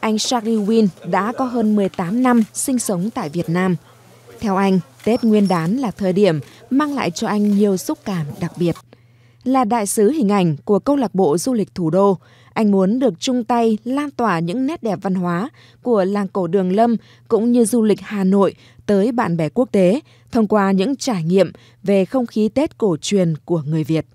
anh Charlie Win đã có hơn 18 năm sinh sống tại Việt Nam. Theo anh, Tết Nguyên đán là thời điểm mang lại cho anh nhiều xúc cảm đặc biệt. Là đại sứ hình ảnh của câu lạc bộ du lịch thủ đô, anh muốn được chung tay lan tỏa những nét đẹp văn hóa của làng cổ Đường Lâm cũng như du lịch Hà Nội tới bạn bè quốc tế thông qua những trải nghiệm về không khí Tết cổ truyền của người Việt.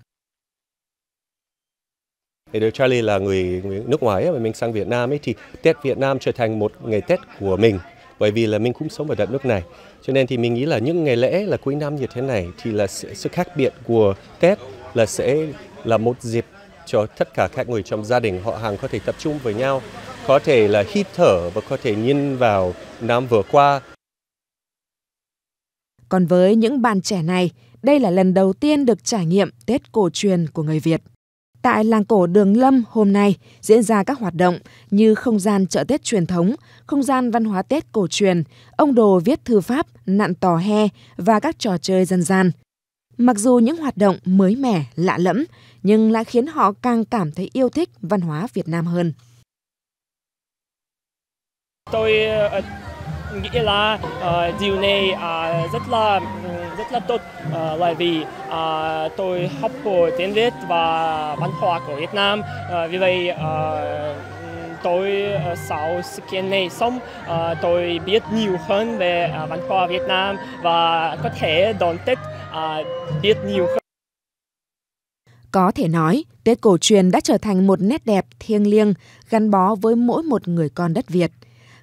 Thì Charlie là người, nước ngoài ấy, mà mình sang Việt Nam ấy thì Tết Việt Nam trở thành một ngày Tết của mình bởi vì là mình cũng sống ở đất nước này cho nên thì mình nghĩ là những ngày lễ là cuối năm như thế này thì là sự khác biệt của Tết là sẽ là một dịp cho tất cả các người trong gia đình họ hàng có thể tập trung với nhau có thể là hít thở và có thể nhìn vào năm vừa qua còn với những bạn trẻ này đây là lần đầu tiên được trải nghiệm Tết cổ truyền của người Việt Tại làng cổ Đường Lâm hôm nay diễn ra các hoạt động như không gian chợ Tết truyền thống, không gian văn hóa Tết cổ truyền, ông đồ viết thư pháp, nặn tò he và các trò chơi dân gian. Mặc dù những hoạt động mới mẻ, lạ lẫm, nhưng lại khiến họ càng cảm thấy yêu thích văn hóa Việt Nam hơn. Tôi ờ, nghĩ là uh, điều này uh, rất là rất là tốt uh, vì uh, tôi học của tiếng Việt và văn hóa của Việt Nam uh, vì vậy uh, tôi sau sự kiện này xong tôi biết nhiều hơn về à, văn hóa Việt Nam và có thể đón Tết biết nhiều hơn. Có thể nói, Tết cổ truyền đã trở thành một nét đẹp thiêng liêng gắn bó với mỗi một người con đất Việt –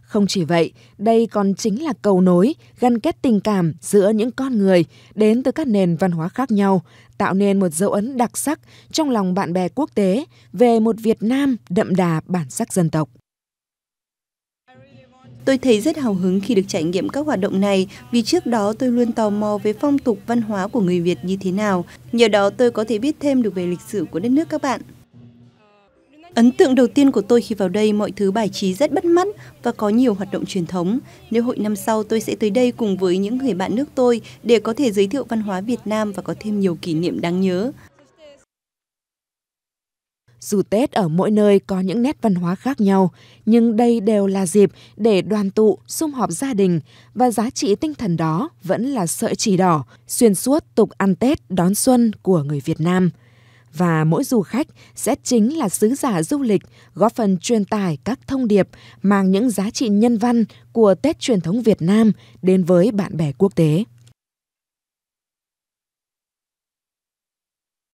không chỉ vậy, đây còn chính là cầu nối, gắn kết tình cảm giữa những con người đến từ các nền văn hóa khác nhau, tạo nên một dấu ấn đặc sắc trong lòng bạn bè quốc tế về một Việt Nam đậm đà bản sắc dân tộc. Tôi thấy rất hào hứng khi được trải nghiệm các hoạt động này vì trước đó tôi luôn tò mò về phong tục văn hóa của người Việt như thế nào. Nhờ đó tôi có thể biết thêm được về lịch sử của đất nước các bạn. Ấn tượng đầu tiên của tôi khi vào đây mọi thứ bài trí rất bắt mắt và có nhiều hoạt động truyền thống. Nếu hội năm sau tôi sẽ tới đây cùng với những người bạn nước tôi để có thể giới thiệu văn hóa Việt Nam và có thêm nhiều kỷ niệm đáng nhớ. Dù Tết ở mỗi nơi có những nét văn hóa khác nhau, nhưng đây đều là dịp để đoàn tụ, sum họp gia đình và giá trị tinh thần đó vẫn là sợi chỉ đỏ xuyên suốt tục ăn Tết đón xuân của người Việt Nam và mỗi du khách sẽ chính là sứ giả du lịch góp phần truyền tải các thông điệp mang những giá trị nhân văn của Tết truyền thống Việt Nam đến với bạn bè quốc tế.